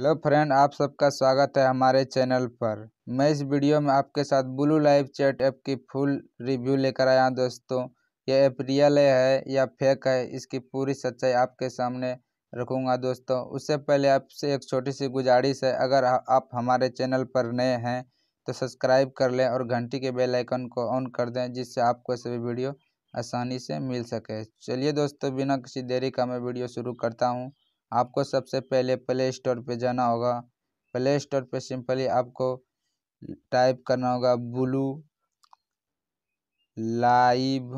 hello friend आप सबका स्वागत है हमारे चैनल पर मैं इस वीडियो में आपके साथ ब्लू लाइव चैट ऐप की फुल रिव्यू लेकर आया हूँ दोस्तों ये ऐप रियल है या फेक है इसकी पूरी सच्चाई आपके सामने रखूँगा दोस्तों उससे पहले आपसे एक छोटी सी गुजारिश है अगर आप हमारे चैनल पर नए हैं तो सब्सक्राइब कर लें और घंटी के बेल आइकन को ऑन कर दें जिससे आपको सभी वीडियो आसानी से मिल सके चलिए दोस्तों बिना किसी देरी का मैं वीडियो शुरू करता हूँ आपको सबसे पहले प्ले स्टोर पे जाना होगा प्ले स्टोर पे सिंपली आपको टाइप करना होगा ब्लू लाइव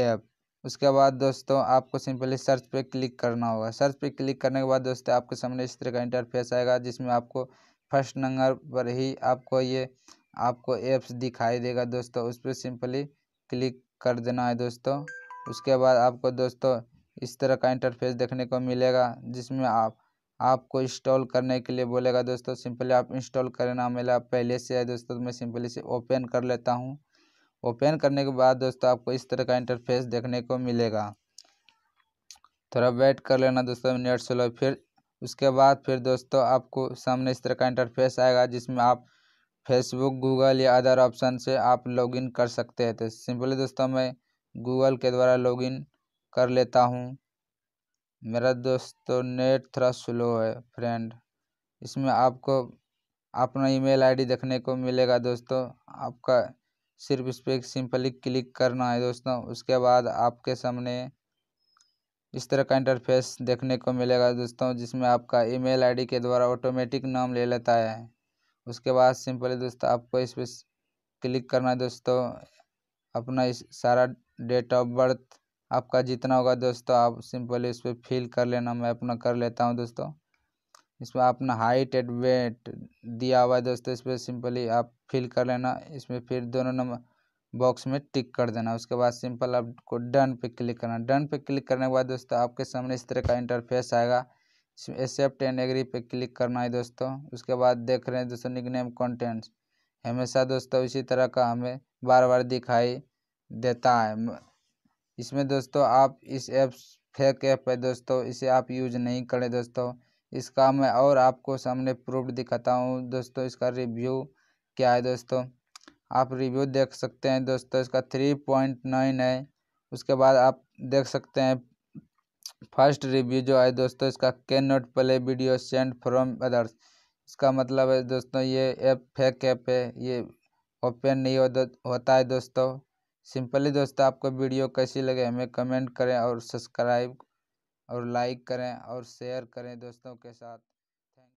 ऐप उसके बाद दोस्तों आपको सिंपली सर्च पे क्लिक करना होगा सर्च पे क्लिक करने के बाद दोस्तों आपके सामने इस तरह का इंटरफेस आएगा जिसमें आपको फर्स्ट नंबर पर ही आपको ये आपको ऐप्स दिखाई देगा दोस्तों उस पर सिंपली क्लिक कर देना है दोस्तों उसके बाद आपको दोस्तों इस तरह का इंटरफेस देखने को मिलेगा जिसमें आप आपको इंस्टॉल करने के लिए बोलेगा दोस्तों सिंपली आप इंस्टॉल करना मेरा पहले से है दोस्तों मैं सिंपली से ओपन कर लेता हूँ ओपन करने के बाद दोस्तों आपको इस तरह का इंटरफेस देखने को मिलेगा थोड़ा वेट कर लेना दोस्तों नेट सोलह फिर उसके बाद फिर दोस्तों आपको सामने इस तरह का इंटरफेस आएगा जिसमें आप फेसबुक गूगल या अदर ऑप्शन से आप लॉगिन कर सकते हैं तो सिंपली दोस्तों मैं गूगल के द्वारा लॉगिन कर लेता हूँ मेरा दोस्तों नेट थोड़ा स्लो है फ्रेंड इसमें आपको अपना ईमेल आईडी देखने को मिलेगा दोस्तों आपका सिर्फ इस पर सिंपली क्लिक करना है दोस्तों उसके बाद आपके सामने इस तरह का इंटरफेस देखने को मिलेगा दोस्तों जिसमें आपका ईमेल आईडी के द्वारा ऑटोमेटिक नाम ले लेता है उसके बाद सिंपली दोस्तों आपको इस पर क्लिक करना है दोस्तों अपना इस सारा डेट ऑफ बर्थ आपका जितना होगा दोस्तों आप सिंपली इस पर फिल कर लेना मैं अपना कर लेता हूँ दोस्तों इसमें अपना हाइट एंड वेट दिया हुआ है दोस्तों इस पर सिंपली आप फिल कर लेना इसमें फिर दोनों नंबर बॉक्स में टिक कर देना उसके बाद सिंपल आपको डन पे क्लिक करना डन पे क्लिक करने के बाद दोस्तों आपके सामने इस तरह का इंटरफेस आएगा इसमें एक्सेप्ट एंड एग्री पे क्लिक करना है दोस्तों उसके बाद देख रहे हैं दोस्तों नेम कॉन्टेंट्स हमेशा दोस्तों इसी तरह का हमें बार बार दिखाई देता है इसमें दोस्तों आप इस ऐप्स फेक ऐप है दोस्तों इसे आप यूज नहीं करें दोस्तों इसका मैं और आपको सामने प्रूफ दिखाता हूँ दोस्तों इसका रिव्यू क्या है दोस्तों आप रिव्यू देख सकते हैं दोस्तों इसका थ्री पॉइंट नाइन है उसके बाद आप देख सकते हैं फर्स्ट रिव्यू जो है दोस्तों इसका can not play video send from others इसका मतलब है दोस्तों ये ऐप फेक ऐप है ये ओपन नहीं हो होता है दोस्तों सिंपली दोस्तों आपको वीडियो कैसी लगे हमें कमेंट करें और सब्सक्राइब और लाइक करें और शेयर करें दोस्तों के साथ